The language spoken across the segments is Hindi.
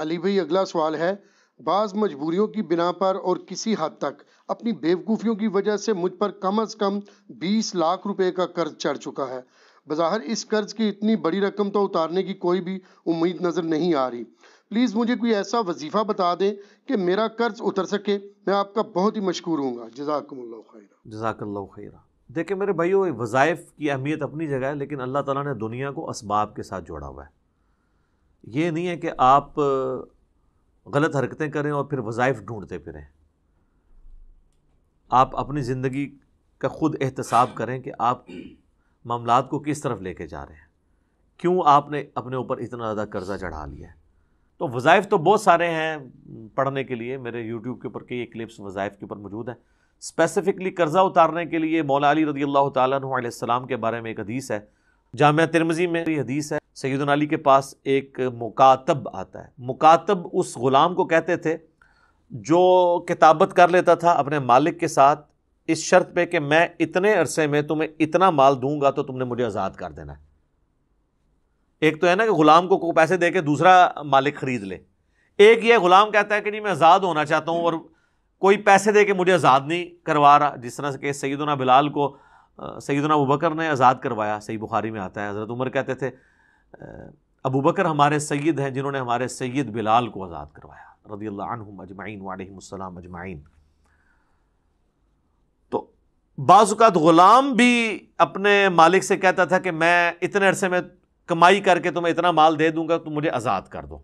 अली भाई अगला सवाल है बाज़ मजबूरियों की बिना पर और किसी हद तक अपनी बेवकूफ़ियों की वजह से मुझ पर कम अज़ कम बीस लाख रुपए का कर्ज चढ़ चुका है बाहर इस कर्ज की इतनी बड़ी रकम तो उतारने की कोई भी उम्मीद नज़र नहीं आ रही प्लीज़ मुझे कोई ऐसा वजीफ़ा बता दें कि मेरा कर्ज उतर सके मैं आपका बहुत ही मशहूर हूँ जजाकल्ला देखिये मेरे भाई वज़ाइफ़ की अहमियत अपनी जगह है लेकिन अल्लाह तला ने दुनिया को इसबाब के साथ जोड़ा हुआ है ये नहीं है कि आप गलत हरकतें करें और फिर वज़ाइफ ढूंढते फिरें आप अपनी ज़िंदगी का ख़ुद एहतसाब करें कि आप मामला को किस तरफ लेके जा रहे हैं क्यों आपने अपने ऊपर इतना ज़्यादा कर्ज़ा चढ़ा लिया है तो वज़ाइफ़ तो बहुत सारे हैं पढ़ने के लिए मेरे यूट्यूब के ऊपर कई क्लिप्स वज़ाइफ़ के ऊपर मौजूद हैं स्पेसिफ़िकली कर्ज़ा उतारने के लिए मौला अली रज़ी अल्लाह तसम के बारे में एक हदीस है जामिया तिरमजी में ये हदीस है सैदन अली के पास एक मुकातब आता है मुकातब उस ग़ुलाम को कहते थे जो किताबत कर लेता था अपने मालिक के साथ इस शर्त पे कि मैं इतने अरसे में तुम्हें इतना माल दूंगा तो तुमने मुझे आज़ाद कर देना है एक तो है ना कि ग़ुलाम को, पैसे दे के दूसरा मालिक ख़रीद ले एक ये ग़ुलाम कहता है कि नहीं मैं आज़ाद होना चाहता हूँ और कोई पैसे दे के मुझे आज़ाद नहीं करवा रहा जिस तरह से कि सैदना बिलाल को सैदना अबू ने आज़ाद करवाया सही बुखारी में आता है हज़रत उमर कहते थे अबू बकर हमारे सैद हैं जिन्होंने हमारे सैद बिलाल को आज़ाद करवाया रदी अल्लाम अजमाइन वालम अजमाइन तो बाज़ात ग़ुलाम भी अपने मालिक से कहता था कि मैं इतने अरसे में कमाई करके तो मैं इतना माल दे दूंगा तो मुझे आज़ाद कर दो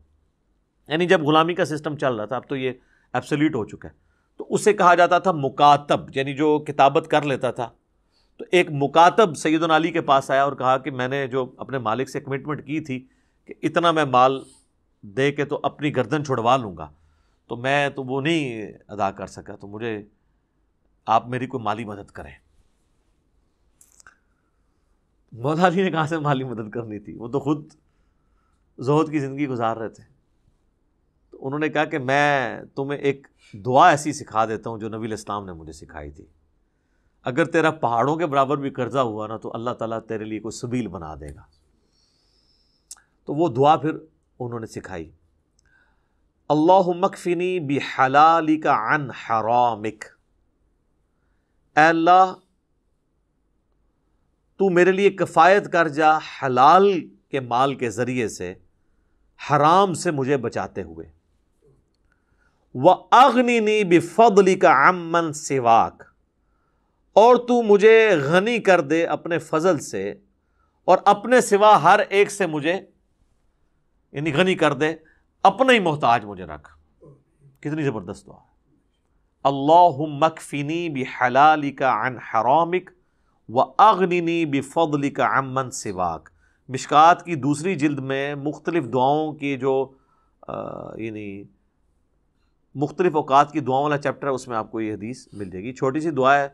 यानी जब ग़ुलामी का सिस्टम चल रहा था अब तो ये एब्सोल्यूट हो चुका है तो उसे कहा जाता था मुकातब यानी जो किताबत कर लेता था तो एक मुकातब सैदन अली के पास आया और कहा कि मैंने जो अपने मालिक से कमिटमेंट की थी कि इतना मैं माल दे के तो अपनी गर्दन छुड़वा लूँगा तो मैं तो वो नहीं अदा कर सका तो मुझे आप मेरी कोई माली मदद करें मौला अली ने कहाँ से माली मदद करनी थी वो तो खुद जहद की ज़िंदगी गुजार रहे थे तो उन्होंने कहा कि मैं तुम्हें एक दुआ ऐसी सिखा देता हूँ जो नबी इस्लाम ने मुझे सिखाई थी अगर तेरा पहाड़ों के बराबर भी कर्जा हुआ ना तो अल्लाह ताला तेरे लिए कोई सबील बना देगा तो वो दुआ फिर उन्होंने सिखाई अल्लाह मकफिनी बी हलाली का अन हरामिक अल्लाह तू मेरे लिए किफ़ायत कर जा हलाल के माल के ज़रिए से हराम से मुझे बचाते हुए व अग्नि नी बेफदली का अमन सिवाक और तू मुझे गनी कर दे अपने फजल से और अपने सिवा हर एक से मुझे यानी गनी कर दे अपने ही मोहताज मुझे रख कितनी ज़बरदस्त दुआ अल्लाह मकफिनी हलाली का अन हरामिक व अगनिनी बि का अमन सिवाक मिशकात की दूसरी जल्द में मुख्तलिफ़ दुआओं की जो यानी मुख्तलिफ़ अवकात की दुआओं वाला चैप्टर है उसमें आपको ये हदीस मिल जाएगी छोटी सी दुआ है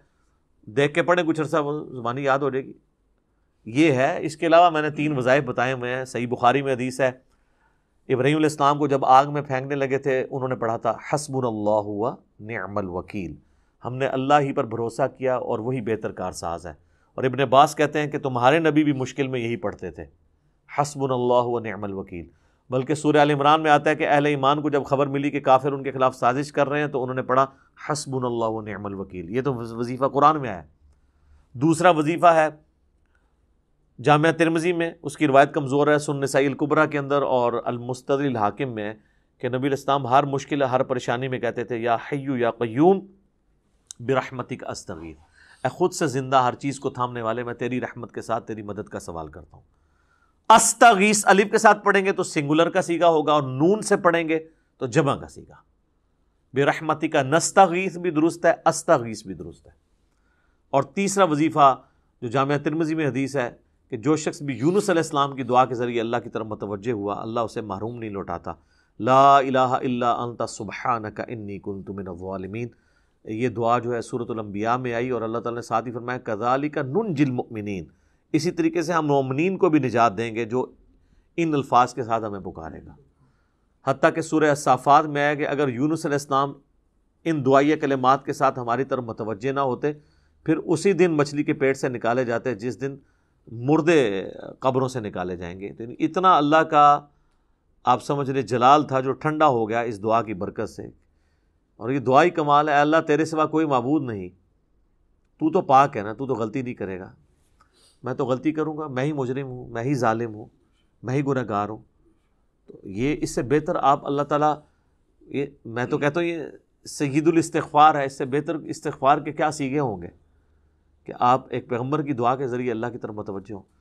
देख के पढ़े कुछ अरसा वो जुबानी याद हो जाएगी ये है इसके अलावा मैंने तीन वज़ाइफ बताए हुए हैं सही बुखारी में हदीस है इब्राहिम इस्लाम को जब आग में फेंकने लगे थे उन्होंने पढ़ा था हसबुन अल्लाह हुआ नमल वकील हमने अल्लाह ही पर भरोसा किया और वही बेहतर कारसाज है और इबन बास कहते हैं कि तुम्हारे नबी भी मुश्किल में यही पढ़ते थे हसबुन अल्लाह हुआ नमल वकील बल्कि सूर्य आल इमरान में आता है कि अहल ईमान को जब खबर मिली कि काफिर उनके खिलाफ साजिश कर रहे हैं तो उन्होंने पढ़ा हसबुन नमल वकील ये तो वजीफ़ा कुरान में आया दूसरा वजीफ़ा है जाम तिरमजी में उसकी रवायत कमज़ोर है सुन सईलकुबरा के अंदर और अलमुस्तल हाकिम में कि नबी इस्लाम हर मुश्किल हर परेशानी में कहते थे या हयू या क्यूम बिरहमतिक अस्तगीर खुद से ज़िंदा हर चीज़ को थामने वाले मैं तेरी रहमत के साथ तेरी मदद का सवाल करता हूँ अस्तगीस अलिफ के साथ पढ़ेंगे तो सिंगुलर का सीगा होगा और नून से पढ़ेंगे तो जमा का सीगा बेरहमती का नस्तगीस भी दुरुस्त है अस्तगीस भी दुरुस्त है और तीसरा वजीफ़ा जो जामिया तिरमजी में हदीस है कि जो शख्स भी यूनुस अलैहिस्सलाम की दुआ के ज़रिए अल्लाह की तरफ मतवजह हुआ अल्लाह उसे महरूम नहीं लौटाता ला इलाहा इल्ला अंता सुबहान का इन्नी कुन तुमिन ये दुआ जो है सूरतलम्बिया में आई और अल्लाह ताला ने साथ ही फरमाया कजाली का नुन जिलमिन इसी तरीके से हम मोमिन को भी निजात देंगे जो इन अल्फाज के साथ हमें पुकारेगा हती कि सूर्य साफ़ात में आया कि अगर यूनुस इस्लाम इन दुआई कलमात के साथ हमारी तरफ मतवजह ना होते फिर उसी दिन मछली के पेट से निकाले जाते जिस दिन मुर्दे कब्रों से निकाले जाएंगे तो इतना अल्लाह का आप समझ रहे जलाल था जो ठंडा हो गया इस दुआ की बरकत से और ये दुआई कमाल है अल्लाह तेरे सिवा कोई मबूद नहीं तू तो पाक है ना तू तो गलती नहीं करेगा मैं तो गलती करूँगा मैं ही मुजरिम हूँ मैं ही ालिम हूँ मैं ही गुनहगार हूँ तो ये इससे बेहतर आप अल्लाह ताला ये मैं तो कहता हूँ ये सईदुल इस्तगफार है इससे बेहतर इस्तार के क्या सीगे होंगे कि आप एक पैगम्बर की दुआ के ज़रिए अल्लाह की तरफ मतवजह हों